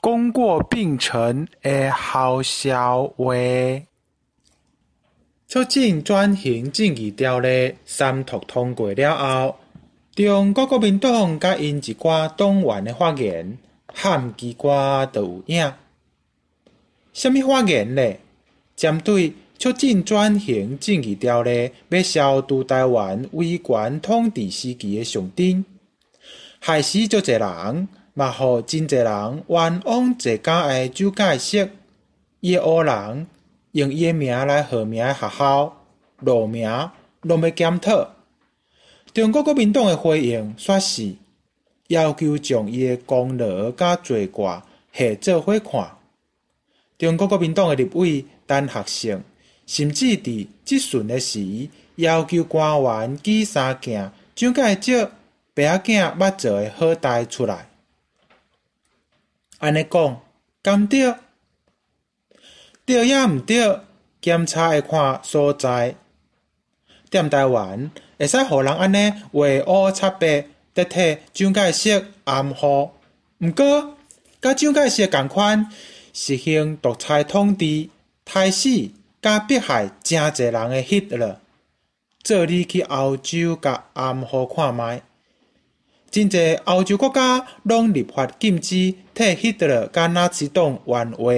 功过并存的好消微。促进转型正义条例三读通过了后，中国国民党甲因一寡党员的发言，喊机关都有影。虾物发言呢？针对促进转型正义条例要消除台湾威权统治时期的上顶，害死足侪人。嘛，互真济人冤枉，一敢爱就解释；诶恶人用伊诶名来号名学校、路名，拢要检讨。中国国民党诶回应，却是要求将伊诶功劳佮罪过下做伙看。中国国民党诶立委、单学生，甚至伫质询诶时，要求官员举三件，怎个少别个囝捌做诶好代出来。安尼讲，监掉对也唔掉，监察会看所在。踮台湾会使互人安尼画乌擦白，得体蒋介石暗号。毋过甲蒋介石共款实行独裁统治，害死甲迫害真侪人的，迄了。做你去澳洲甲暗号看卖。真侪欧洲国家拢立法禁止替希特勒、纳粹党还话。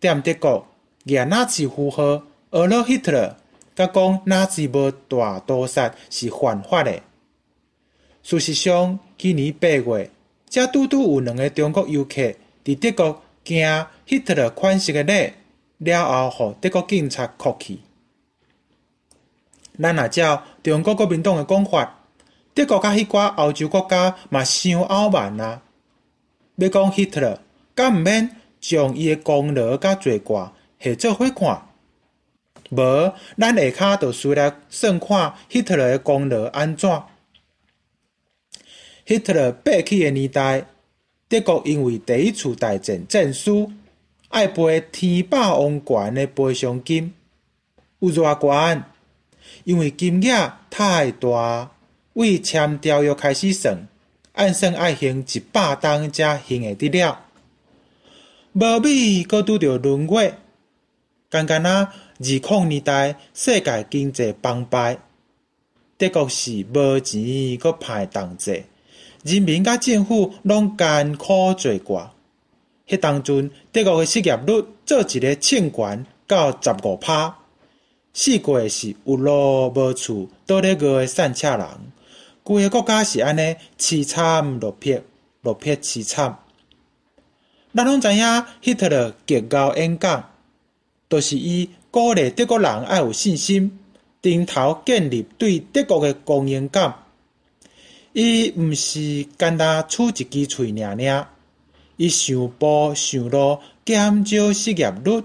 踮德国，廿纳粹符号、俄罗希特勒，甲讲纳粹无大屠杀是犯法的。事实上，今年八月，才拄拄有两个中国游客伫德国惊希特勒款式个礼，了后互德国警察铐起。咱也照中国国民党个讲法。德国佮迄寡欧洲国家嘛，伤傲慢啊！要讲希特勒，敢毋免将伊诶功劳佮罪过，系做伙看。无，咱下骹就需要算看希特勒诶功劳安怎。希特勒爬起诶年代，德国因为第一次大战战输，要赔天霸王权诶赔偿金，有偌悬？因为金额太大。为签条约开始算，按算爱行一百吨才行会得了。无米阁拄着轮月，刚刚啊，二零年代世界经济崩败，德国是无钱阁歹同齐，人民甲政府拢艰苦做过。迄当阵德国个失业率做一日千悬到十五趴，四过是有路无厝，倒咧一个善车人。规个国家是安尼，凄惨落魄，落魄凄惨。咱拢知影，希特勒极高演讲，就是伊鼓励德国人要有信心，顶头建立对德国的公信感。伊毋是干单出一支嘴尔尔，伊想步想落减少失业率。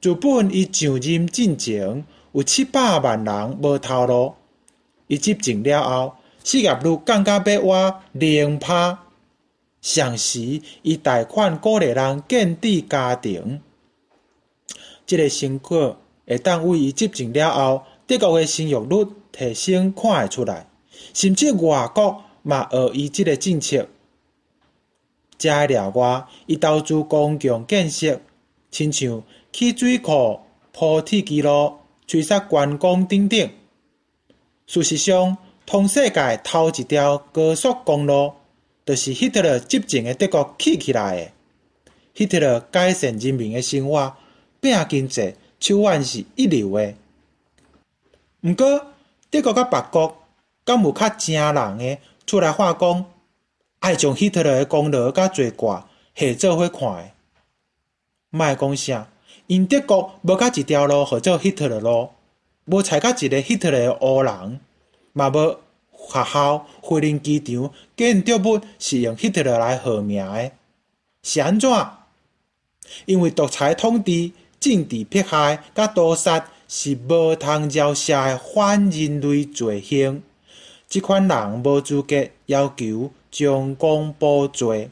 自本伊上任进前，有七百万人无头路。伊接种了后，失业率更加被我零趴，上时，以贷款鼓励人建立家庭。即个成果会当为伊接种了后，德国的生育率提升看会出来，甚至外国嘛学伊即个政策。加了我伊投资公共建设，亲像起水库、铺铁基路、吹设观光等等。事实上，通世界头一条高速公路，著是希特勒执政的德国起起来的。希特勒改善人民的生活、拼经济，手腕是一流的。毋过，德国甲别国，敢有较正人诶出来话讲，爱将希特勒诶功劳甲侪挂下做伙看诶？卖讲啥？因德国无甲一条路，互做希特勒路。无采甲一个希特勒乌人，嘛无学校、飞林机场，建筑物是用希特勒来号名的，是安怎？因为独裁统治、政治迫害、甲屠杀是无通饶恕的反人类罪行，即款人无资格要求将功补罪。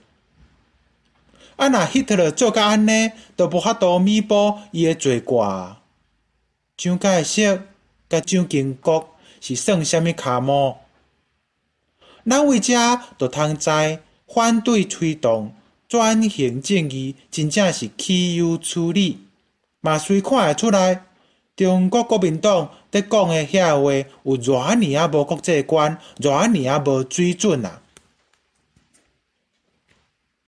啊若希特勒做甲安尼，都无法度弥补伊的罪过。蒋介石甲蒋经国是算虾米卡毛？咱为遮就通知反对推动转型正义，真正是欺有处理。嘛，虽看得出来，中国国民党在讲的遐话有偌尔啊无国际观，偌尔啊无水准啊。